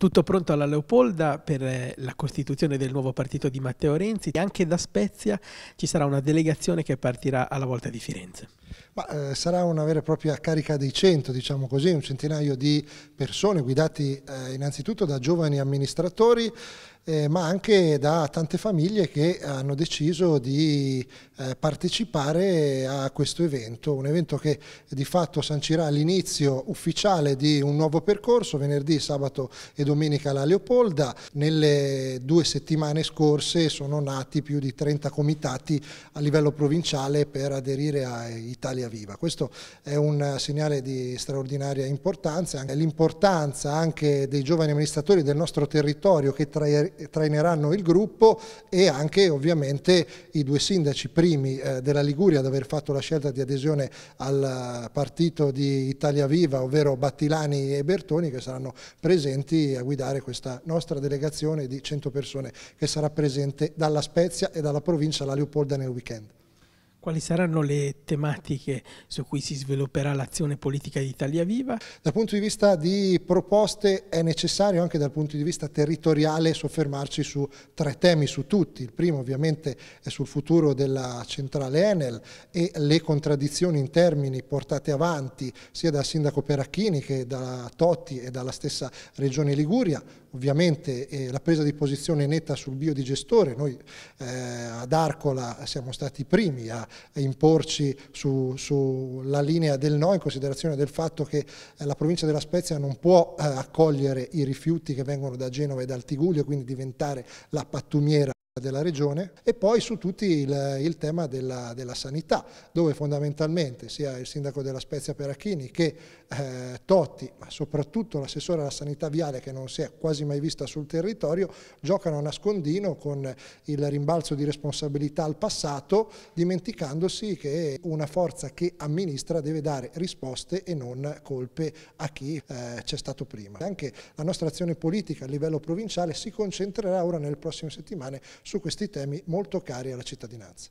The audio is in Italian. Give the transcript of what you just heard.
Tutto pronto alla Leopolda per eh, la costituzione del nuovo partito di Matteo Renzi e anche da Spezia ci sarà una delegazione che partirà alla volta di Firenze. Ma eh, sarà una vera e propria carica dei 100, diciamo così, un centinaio di persone guidati eh, innanzitutto da giovani amministratori, eh, ma anche da tante famiglie che hanno deciso di eh, partecipare a questo evento, un evento che di fatto sancirà l'inizio ufficiale di un nuovo percorso, venerdì, sabato e domenica alla Leopolda. Nelle due settimane scorse sono nati più di 30 comitati a livello provinciale per aderire ai Italia Viva. Questo è un segnale di straordinaria importanza, l'importanza anche dei giovani amministratori del nostro territorio che traineranno il gruppo e anche ovviamente i due sindaci primi eh, della Liguria ad aver fatto la scelta di adesione al partito di Italia Viva, ovvero Battilani e Bertoni che saranno presenti a guidare questa nostra delegazione di 100 persone che sarà presente dalla Spezia e dalla provincia la Leopolda nel weekend. Quali saranno le tematiche su cui si svilupperà l'azione politica di Italia Viva? Dal punto di vista di proposte è necessario anche dal punto di vista territoriale soffermarci su tre temi, su tutti. Il primo ovviamente è sul futuro della centrale Enel e le contraddizioni in termini portate avanti sia dal sindaco Peracchini che da Totti e dalla stessa regione Liguria ovviamente eh, la presa di posizione netta sul biodigestore, noi eh, ad Arcola siamo stati i primi a, imporci sulla su linea del no in considerazione del fatto che eh, la provincia della Spezia non può eh, accogliere i rifiuti che vengono da Genova e dal Tiguglio, quindi diventare la pattumiera della regione e poi su tutti il, il tema della, della, sanità, dove fondamentalmente sia il sindaco della Spezia Peracchini che eh, Totti, ma soprattutto l'assessore alla sanità viale che non si è quasi mai vista sul territorio, giocano a nascondino con il rimbalzo di responsabilità al passato, dimenticandosi che una forza che amministra deve dare risposte e non colpe a chi eh, c'è stato prima. Anche la nostra azione politica a livello provinciale si concentrerà ora nelle prossime settimane su questi temi molto cari alla cittadinanza.